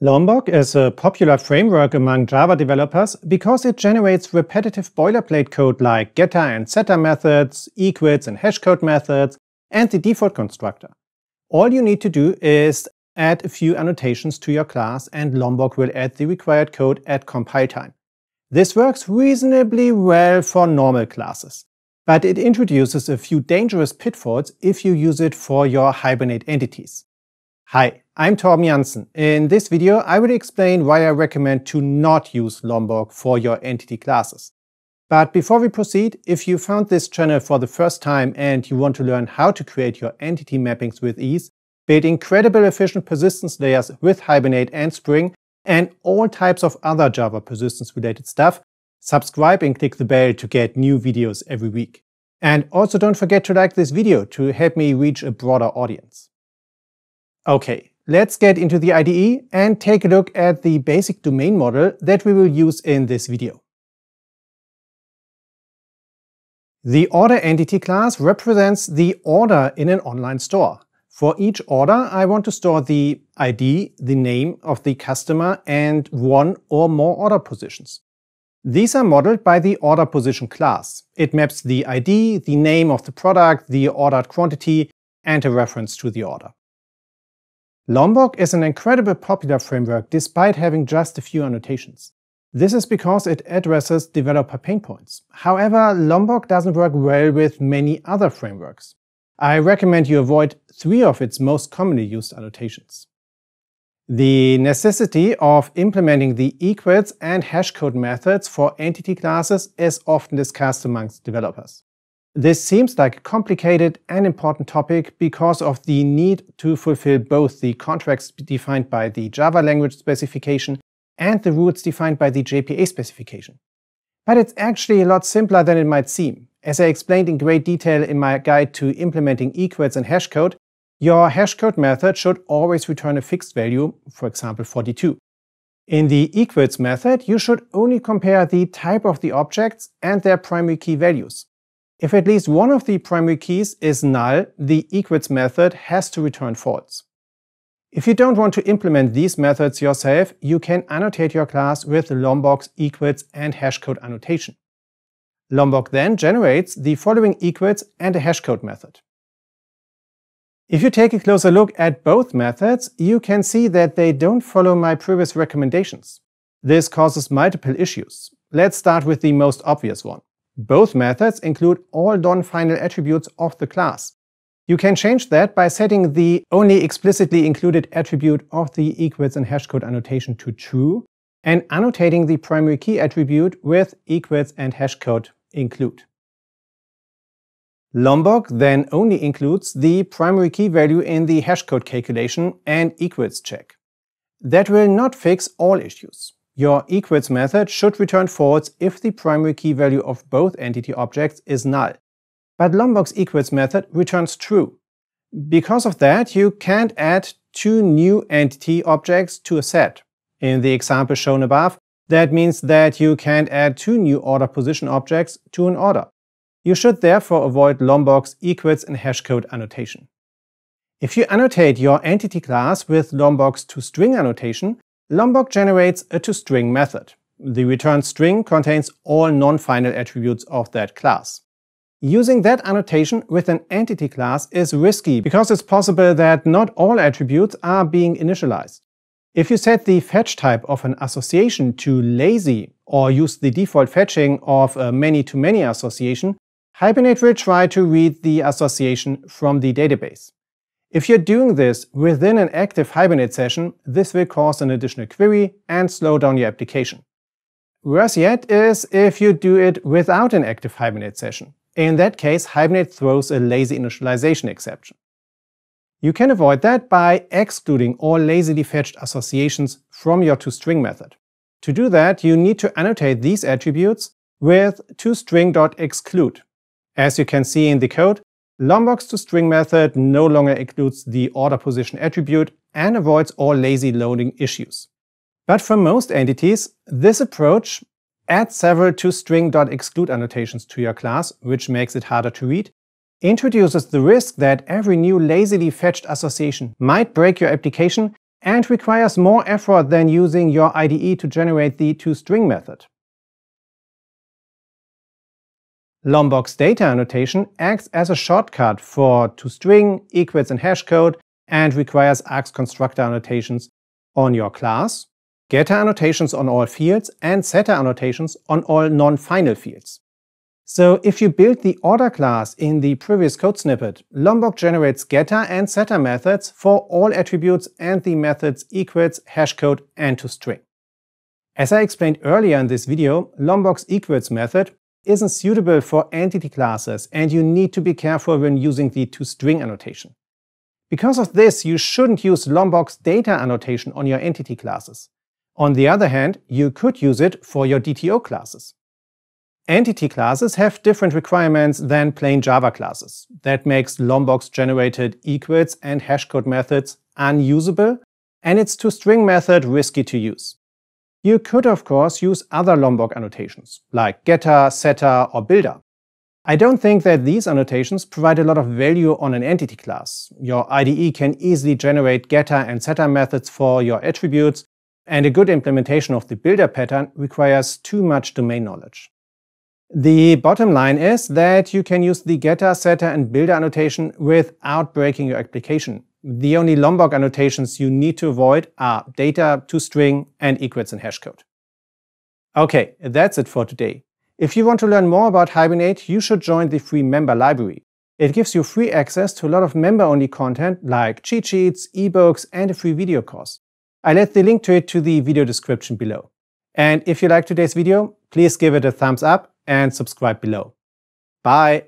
Lombok is a popular framework among Java developers because it generates repetitive boilerplate code like getter and setter methods, equals and hashcode methods, and the default constructor. All you need to do is add a few annotations to your class and Lombok will add the required code at compile time. This works reasonably well for normal classes, but it introduces a few dangerous pitfalls if you use it for your Hibernate entities. Hi, I'm Torben Janssen. In this video, I will explain why I recommend to not use Lombok for your entity classes. But before we proceed, if you found this channel for the first time and you want to learn how to create your entity mappings with ease, build incredible efficient persistence layers with Hibernate and Spring, and all types of other Java persistence related stuff, subscribe and click the bell to get new videos every week. And also don't forget to like this video to help me reach a broader audience. Okay, let's get into the IDE and take a look at the basic domain model that we will use in this video. The order entity class represents the order in an online store. For each order, I want to store the ID, the name of the customer, and one or more order positions. These are modeled by the order position class. It maps the ID, the name of the product, the ordered quantity, and a reference to the order. Lombok is an incredibly popular framework despite having just a few annotations. This is because it addresses developer pain points. However, Lombok doesn't work well with many other frameworks. I recommend you avoid three of its most commonly used annotations. The necessity of implementing the equals and hashcode methods for entity classes is often discussed amongst developers. This seems like a complicated and important topic because of the need to fulfill both the contracts defined by the Java language specification and the rules defined by the JPA specification. But it's actually a lot simpler than it might seem. As I explained in great detail in my guide to implementing equals and hashcode, your hashcode method should always return a fixed value, for example 42. In the equals method, you should only compare the type of the objects and their primary key values. If at least one of the primary keys is null, the equals method has to return false. If you don't want to implement these methods yourself, you can annotate your class with lombok's equals and hashcode annotation. Lombok then generates the following equals and a hashcode method. If you take a closer look at both methods, you can see that they don't follow my previous recommendations. This causes multiple issues. Let's start with the most obvious one. Both methods include all non-final attributes of the class. You can change that by setting the only explicitly included attribute of the equals and hashcode annotation to true and annotating the primary key attribute with equals and hashcode include. Lombok then only includes the primary key value in the hashcode calculation and equals check. That will not fix all issues. Your equals method should return false if the primary key value of both entity objects is null. But Lombok's equals method returns true. Because of that, you can't add two new entity objects to a set. In the example shown above, that means that you can't add two new order position objects to an order. You should therefore avoid Lombok's equals and hashcode annotation. If you annotate your entity class with Lombok's toString annotation, Lombok generates a toString method. The return string contains all non-final attributes of that class. Using that annotation with an entity class is risky because it's possible that not all attributes are being initialized. If you set the fetch type of an association to lazy or use the default fetching of a many-to-many -many association, Hibernate will try to read the association from the database. If you're doing this within an active Hibernate session, this will cause an additional query and slow down your application. Worse yet is if you do it without an active Hibernate session. In that case, Hibernate throws a lazy initialization exception. You can avoid that by excluding all lazily fetched associations from your toString method. To do that, you need to annotate these attributes with toString.exclude. As you can see in the code, Lombox to string method no longer includes the order position attribute and avoids all lazy loading issues. But for most entities, this approach adds several to string.exclude annotations to your class, which makes it harder to read, introduces the risk that every new lazily fetched association might break your application and requires more effort than using your IDE to generate the toString method. Lombok's data annotation acts as a shortcut for toString, equids, and hashcode, and requires args constructor annotations on your class, getter annotations on all fields, and setter annotations on all non-final fields. So if you build the order class in the previous code snippet, Lombok generates getter and setter methods for all attributes and the methods equids, hashcode, and toString. As I explained earlier in this video, Lombok's equids method isn't suitable for entity classes and you need to be careful when using the toString annotation. Because of this, you shouldn't use Lombok's data annotation on your entity classes. On the other hand, you could use it for your DTO classes. Entity classes have different requirements than plain Java classes. That makes Lombok's-generated equals and hashcode methods unusable, and its toString method risky to use. You could, of course, use other Lombok annotations, like getter, setter, or builder. I don't think that these annotations provide a lot of value on an entity class. Your IDE can easily generate getter and setter methods for your attributes, and a good implementation of the builder pattern requires too much domain knowledge. The bottom line is that you can use the getter, setter, and builder annotation without breaking your application, the only Lombok annotations you need to avoid are data, toString, and equids in hashcode. Okay, that's it for today. If you want to learn more about Hibernate, you should join the free member library. It gives you free access to a lot of member-only content like cheat sheets, ebooks, and a free video course. I left the link to it to the video description below. And if you liked today's video, please give it a thumbs up and subscribe below. Bye!